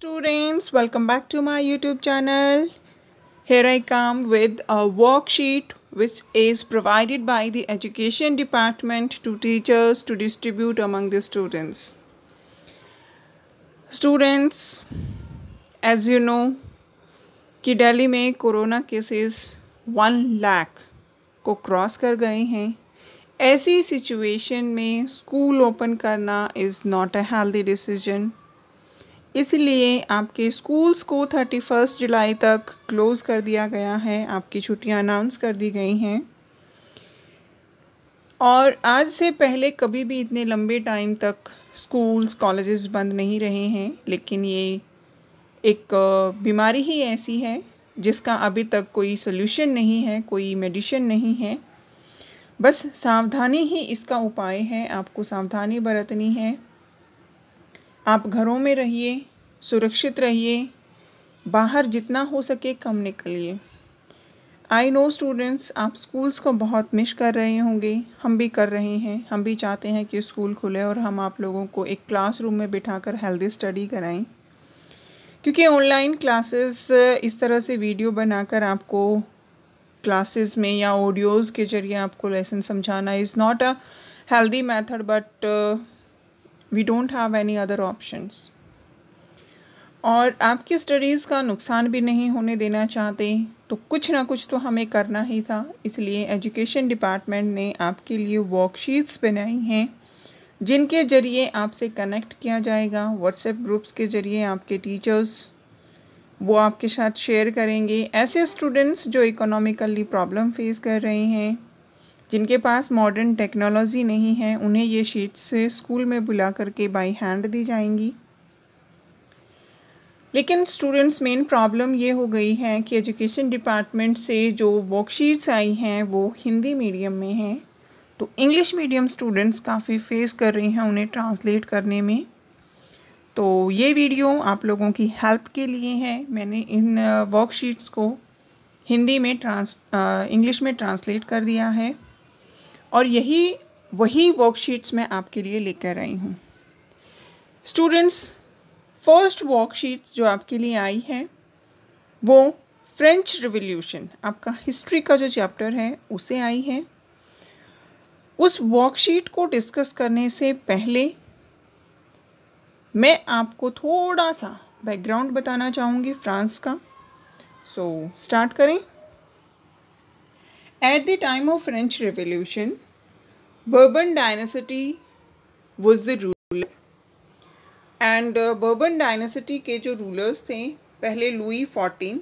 Students, welcome back to my YouTube channel. Here I come with a worksheet which is provided by the Education Department to teachers to distribute among the students. Students, as you know, कि दिल्ली में corona cases one lakh को cross कर गए हैं ऐसी situation में school open करना is not a healthy decision इसलिए आपके स्कूल्स को थर्टी फर्स्ट जुलाई तक क्लोज़ कर दिया गया है आपकी छुट्टियां अनाउंस कर दी गई हैं और आज से पहले कभी भी इतने लंबे टाइम तक स्कूल्स कॉलेजेस बंद नहीं रहे हैं लेकिन ये एक बीमारी ही ऐसी है जिसका अभी तक कोई सोल्यूशन नहीं है कोई मेडिसिन नहीं है बस सावधानी ही इसका उपाय है आपको सावधानी बरतनी है आप घरों में रहिए सुरक्षित रहिए बाहर जितना हो सके कम निकलिए आई नो स्टूडेंट्स आप स्कूल्स को बहुत मिस कर रहे होंगे हम भी कर रहे हैं हम भी चाहते हैं कि स्कूल खुले और हम आप लोगों को एक क्लासरूम में बिठाकर हेल्दी स्टडी कराएं क्योंकि ऑनलाइन क्लासेस इस तरह से वीडियो बनाकर आपको क्लासेस में या ऑडियोज़ के जरिए आपको लेसन समझाना is not a healthy method but we don't have any other options और आपकी स्टडीज़ का नुकसान भी नहीं होने देना चाहते तो कुछ ना कुछ तो हमें करना ही था इसलिए एजुकेशन डिपार्टमेंट ने आपके लिए वर्कशीट्स बनाई हैं जिनके ज़रिए आपसे कनेक्ट किया जाएगा व्हाट्सएप ग्रुप्स के ज़रिए आपके टीचर्स वो आपके साथ शेयर करेंगे ऐसे स्टूडेंट्स जो इकोनॉमिकली प्रॉब्लम फेस कर रहे हैं जिनके पास मॉडर्न टेक्नोलॉजी नहीं है उन्हें ये शीट्स स्कूल में बुला करके बाई हैंड दी जाएंगी लेकिन स्टूडेंट्स मेन प्रॉब्लम ये हो गई है कि एजुकेशन डिपार्टमेंट से जो वर्कशीट्स आई हैं वो हिंदी मीडियम में हैं तो इंग्लिश मीडियम स्टूडेंट्स काफ़ी फेस कर रहे हैं उन्हें ट्रांसलेट करने में तो ये वीडियो आप लोगों की हेल्प के लिए है मैंने इन वर्कशीट्स uh, को हिंदी में ट्रांस इंग्लिश uh, में ट्रांसलेट कर दिया है और यही वही वर्कशीट्स मैं आपके लिए लेकर आई हूँ स्टूडेंट्स फर्स्ट वर्कशीट्स जो आपके लिए आई है वो फ्रेंच रिवोल्यूशन आपका हिस्ट्री का जो चैप्टर है उसे आई है उस वर्कशीट को डिस्कस करने से पहले मैं आपको थोड़ा सा बैकग्राउंड बताना चाहूँगी फ्रांस का सो so, स्टार्ट करें At the time of French Revolution, Bourbon dynasty was the ruler and Bourbon dynasty के जो रूलर्स थे पहले लुई फोर्टीन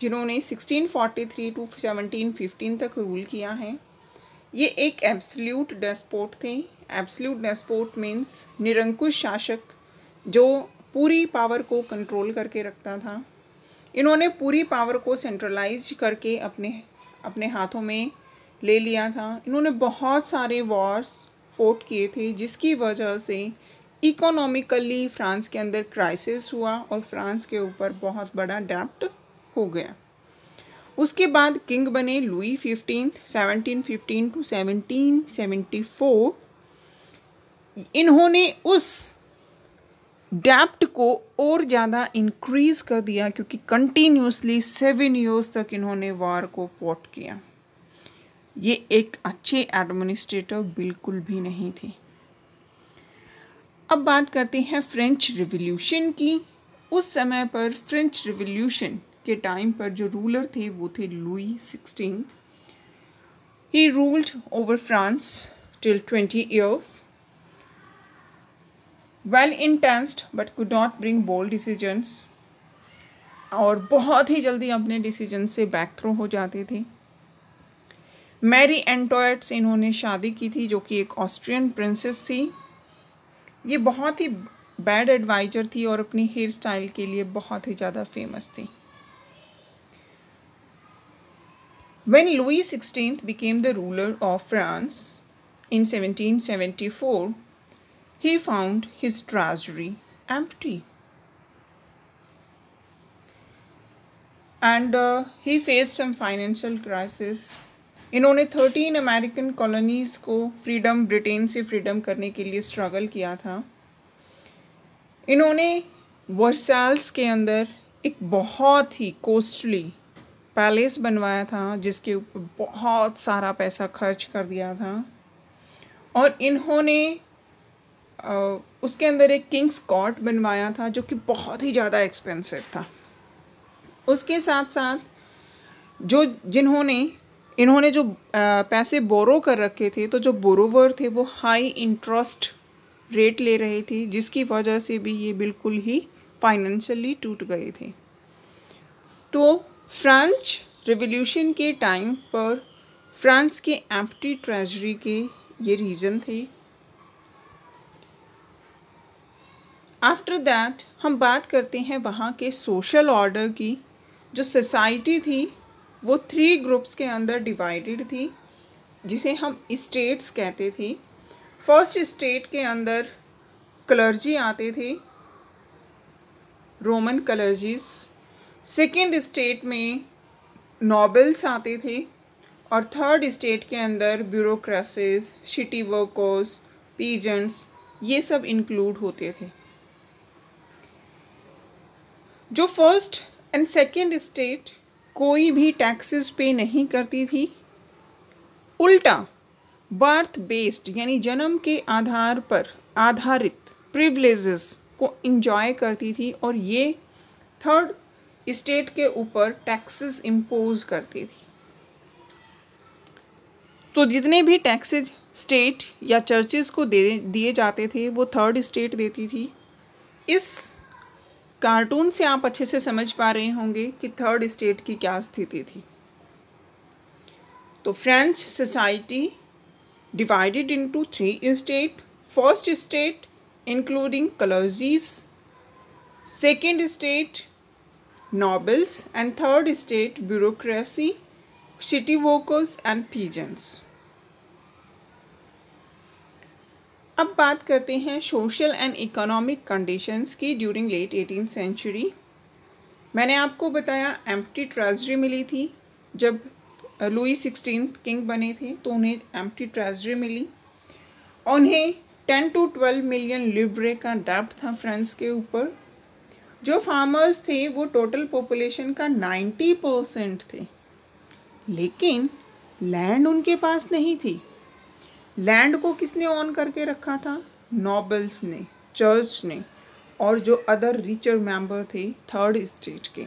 जिन्होंने sixteen forty three to seventeen fifteen तक रूल किया है ये एक एब्सल्यूट डेस्पोट थे एब्सल्यूट डेस्पोट मीन्स निरंकुश शासक जो पूरी पावर को कंट्रोल करके रखता था इन्होंने पूरी पावर को सेंट्रलाइज करके अपने अपने हाथों में ले लिया था इन्होंने बहुत सारे वॉर्स फोर्ट किए थे जिसकी वजह से इकोनॉमिकली फ्रांस के अंदर क्राइसिस हुआ और फ्रांस के ऊपर बहुत बड़ा डैप्ट हो गया उसके बाद किंग बने Louis fifteen seventeen fifteen to seventeen seventy four इन्होंने उस डेप्ट को और ज़्यादा इंक्रीज़ कर दिया क्योंकि कंटिन्यूसली सेवन ईयर्स तक इन्होंने वार को फॉट किया ये एक अच्छे एडमिनिस्ट्रेटर बिल्कुल भी नहीं थे अब बात करते हैं फ्रेंच रिवॉल्यूशन की उस समय पर फ्रेंच रिवॉल्यूशन के टाइम पर जो रूलर थे वो थे लुई सिक्सटीन ही ruled over France till twenty years well intentioned but could not bring bold decisions और बहुत ही जल्दी अपने डिसीजन से बैक थ्रो हो जाते थे मैरी एंटोएट से इन्होंने शादी की थी जो कि एक ऑस्ट्रियन प्रिंसेस थी ये बहुत ही बैड एडवाइजर थी और अपनी हेयर स्टाइल के लिए बहुत ही ज़्यादा फेमस थी When Louis XVI became the ruler of France in he found his treasury empty. And uh, he faced some financial crisis. इन्होंने थर्टीन अमेरिकन कॉलोनीज़ को फ्रीडम ब्रिटेन से फ्रीडम करने के लिए स्ट्रगल किया था इन्होंने वर्सैल्स के अंदर एक बहुत ही कोस्टली पैलेस बनवाया था जिसके ऊपर बहुत सारा पैसा खर्च कर दिया था और इन्होंने उसके अंदर एक किंग्स कॉट बनवाया था जो कि बहुत ही ज़्यादा एक्सपेंसिव था उसके साथ साथ जो जिन्होंने इन्होंने जो पैसे बोरो कर रखे थे तो जो बोरोवर थे वो हाई इंटरेस्ट रेट ले रहे थे जिसकी वजह से भी ये बिल्कुल ही फाइनेंशियली टूट गए थे तो फ्रांच रिवोल्यूशन के टाइम पर फ्रांस के एम्प्टी ट्रेजरी के ये रीज़न थे आफ्टर दैट हम बात करते हैं वहाँ के सोशल ऑर्डर की जो सोसाइटी थी वो थ्री ग्रुप्स के अंदर डिवाइडेड थी जिसे हम इस्टेट्स कहते थे फर्स्ट इस्टेट के अंदर क्लर्जी आते थे रोमन क्लर्जीज सेकेंड इस्टेट में नॉबल्स आते थे और थर्ड इस्टेट के अंदर ब्यूरोक्रेसीज सिटी वर्कर्स पीजेंट्स ये सब इंक्लूड होते थे जो फर्स्ट एंड सेकेंड स्टेट कोई भी टैक्सेस पे नहीं करती थी उल्टा बर्थ बेस्ड यानी जन्म के आधार पर आधारित प्रिवलेजेस को इंजॉय करती थी और ये थर्ड स्टेट के ऊपर टैक्सेस इम्पोज करती थी तो जितने भी टैक्सेज स्टेट या चर्चेस को दे दिए जाते थे वो थर्ड स्टेट देती थी इस कार्टून से आप अच्छे से समझ पा रहे होंगे कि थर्ड स्टेट की क्या स्थिति थी तो French society divided into three state first state including clergies second state nobles and third state bureaucracy city workers and peasants अब बात करते हैं सोशल एंड इकोनॉमिक कंडीशंस की ड्यूरिंग लेट एटीन सेंचुरी मैंने आपको बताया एम्प्टी ट्रेजरी मिली थी जब लुई सिक्सटीन किंग बने थे तो उन्हें एम्प्टी ट्रेजरी मिली उन्हें ten to twelve million Libre का डैप्ट था फ्रेंड्स के ऊपर जो फार्मर्स थे वो टोटल पॉपुलेशन का नाइन्टी परसेंट थे लेकिन लैंड उनके पास नहीं थी लैंड को किसने ऑन करके रखा था नॉबल्स ने चर्च ने और जो अदर रिचर मेंबर थे थर्ड स्टेट के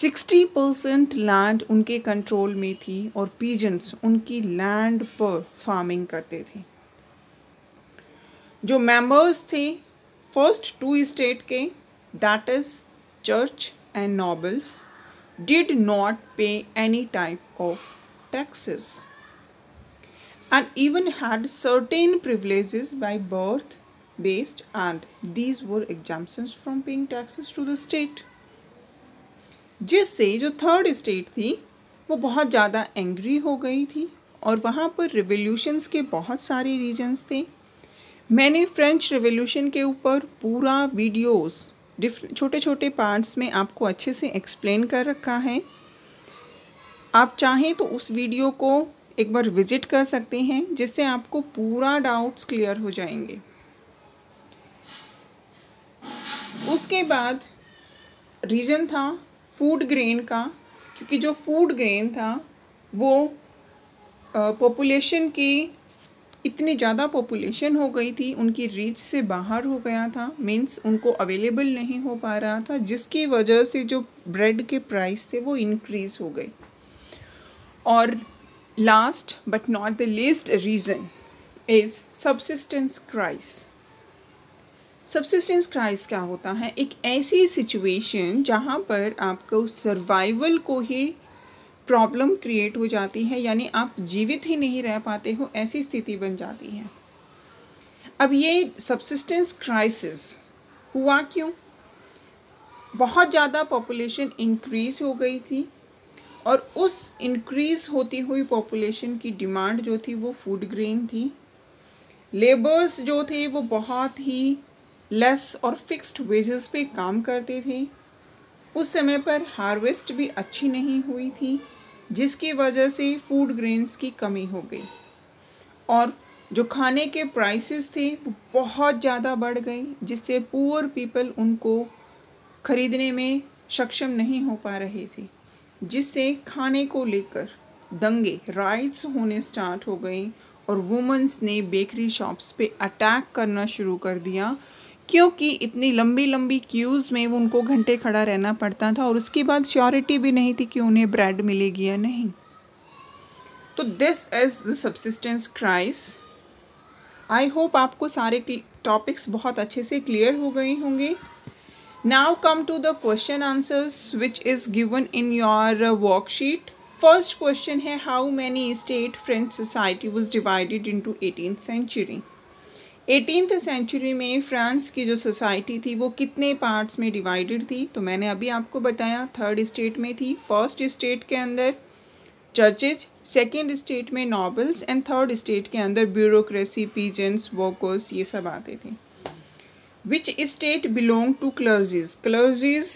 सिक्सटी परसेंट लैंड उनके कंट्रोल में थी और पीजेंट्स उनकी लैंड पर फार्मिंग करते थे जो मेंबर्स थे फर्स्ट टू स्टेट के that is church and nobles did not pay any type of taxes and even had certain privileges by birth based and these were exemptions from paying taxes to the state जिससे जो third state थी वो बहुत ज़्यादा angry हो गई थी और वहाँ पर रिवोल्यूशंस के बहुत सारे रीजन्स थे मैंने फ्रेंच रिवोल्यूशन के ऊपर पूरा वीडियोस छोटे छोटे पार्ट्स में आपको अच्छे से एक्सप्लेन कर रखा है आप चाहें तो उस वीडियो को एक बार विजिट कर सकते हैं जिससे आपको पूरा डाउट्स क्लियर हो जाएंगे उसके बाद रीजन था फूड ग्रेन का क्योंकि जो फूड ग्रेन था वो पॉपुलेशन के इतनी ज़्यादा पॉपुलेशन हो गई थी उनकी रीच से बाहर हो गया था मीन्स उनको अवेलेबल नहीं हो पा रहा था जिसकी वजह से जो ब्रेड के प्राइस थे वो इनक्रीज़ हो गए और Last but not the least reason is subsistence crisis subsistence crisis क्या होता है एक ऐसी सिचुएशन जहाँ पर आपको सर्वाइवल को ही प्रॉब्लम क्रिएट हो जाती है यानी आप जीवित ही नहीं रह पाते हो ऐसी स्थिति बन जाती है अब ये सब्सिस्टेंस क्राइसिस हुआ क्यों बहुत ज़्यादा पॉपुलेशन इंक्रीज हो गई थी और उस इंक्रीज़ होती हुई पॉपुलेशन की डिमांड जो थी वो फूड ग्रेन थी लेबर्स जो थे वो बहुत ही लेस और फिक्स्ड वेजेस पे काम करते थे उस समय पर हार्वेस्ट भी अच्छी नहीं हुई थी जिसकी वजह से फूड ग्रेन्स की कमी हो गई और जो खाने के प्राइसेस थे वो बहुत ज़्यादा बढ़ गए जिससे पुअर पीपल उनको ख़रीदने में सक्षम नहीं हो पा रहे थे जिससे खाने को लेकर दंगे राइट्स होने स्टार्ट हो गए और वुमेंस ने बेकरी शॉप्स पे अटैक करना शुरू कर दिया क्योंकि इतनी लंबी लंबी क्यूज़ में वो उनको घंटे खड़ा रहना पड़ता था और उसके बाद श्योरिटी भी नहीं थी कि उन्हें ब्रेड मिलेगी या नहीं तो this is the subsistence crisis I hope आपको सारे टॉपिक्स बहुत अच्छे से क्लियर हो गए होंगे Now come to the question answers which is given in your worksheet. First question है how many state French society was divided into 18th century? 18th century में france की जो society थी वो कितने parts में divided थी तो मैंने अभी आपको बताया third state में थी first state के अंदर चर्चेज second state में nobles and third state के अंदर bureaucracy पीजेंस workers ये सब आते थे which state belong to clergies clergies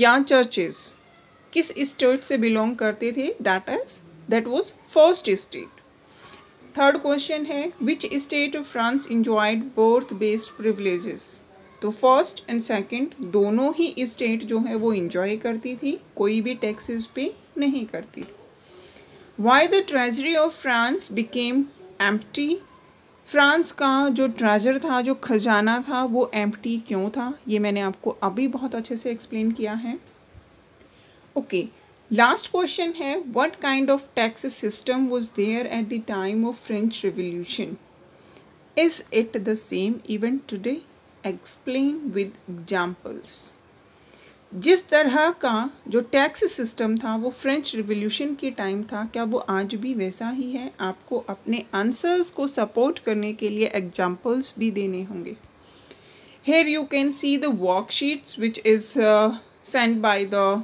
या चर्चेज किस स्टेट से बिलोंग करते थे that is that was first state third question है which state of France enjoyed birth based privileges तो फर्स्ट एंड सेकेंड दोनों ही स्टेट जो है वो इंजॉय करती थी कोई भी टैक्सेस पे नहीं करती थी why the treasury of France became empty France का जो ट्रेजर था जो खजाना था वो एम्प्टी क्यों था ये मैंने आपको अभी बहुत अच्छे से एक्सप्लेन किया है ओके लास्ट क्वेश्चन है what kind of tax system was there at the time of French revolution is it the same even today explain with examples जिस तरह का जो टैक्स सिस्टम था वो फ्रेंच रिवोल्यूशन के टाइम था क्या वो आज भी वैसा ही है आपको अपने आंसर्स को सपोर्ट करने के लिए एग्जाम्पल्स भी देने होंगे here you can see the worksheets which is send by the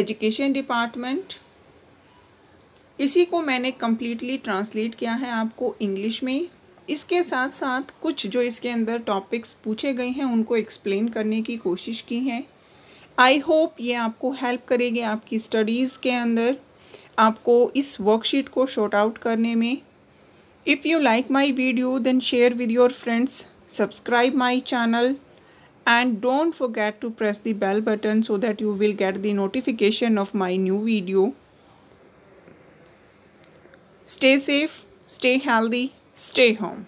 education department इसी को मैंने कम्प्लीटली ट्रांसलेट किया है आपको इंग्लिश में इसके साथ साथ कुछ जो इसके अंदर टॉपिक्स पूछे गए हैं उनको एक्सप्लेन करने की कोशिश की है आई होप ये आपको हेल्प करेगी आपकी स्टडीज़ के अंदर आपको इस वर्कशीट को शॉर्ट आउट करने में If you like my video then share with your friends, subscribe my channel and don't forget to press the bell button so that you will get the notification of my new video. Stay safe, stay healthy, stay home.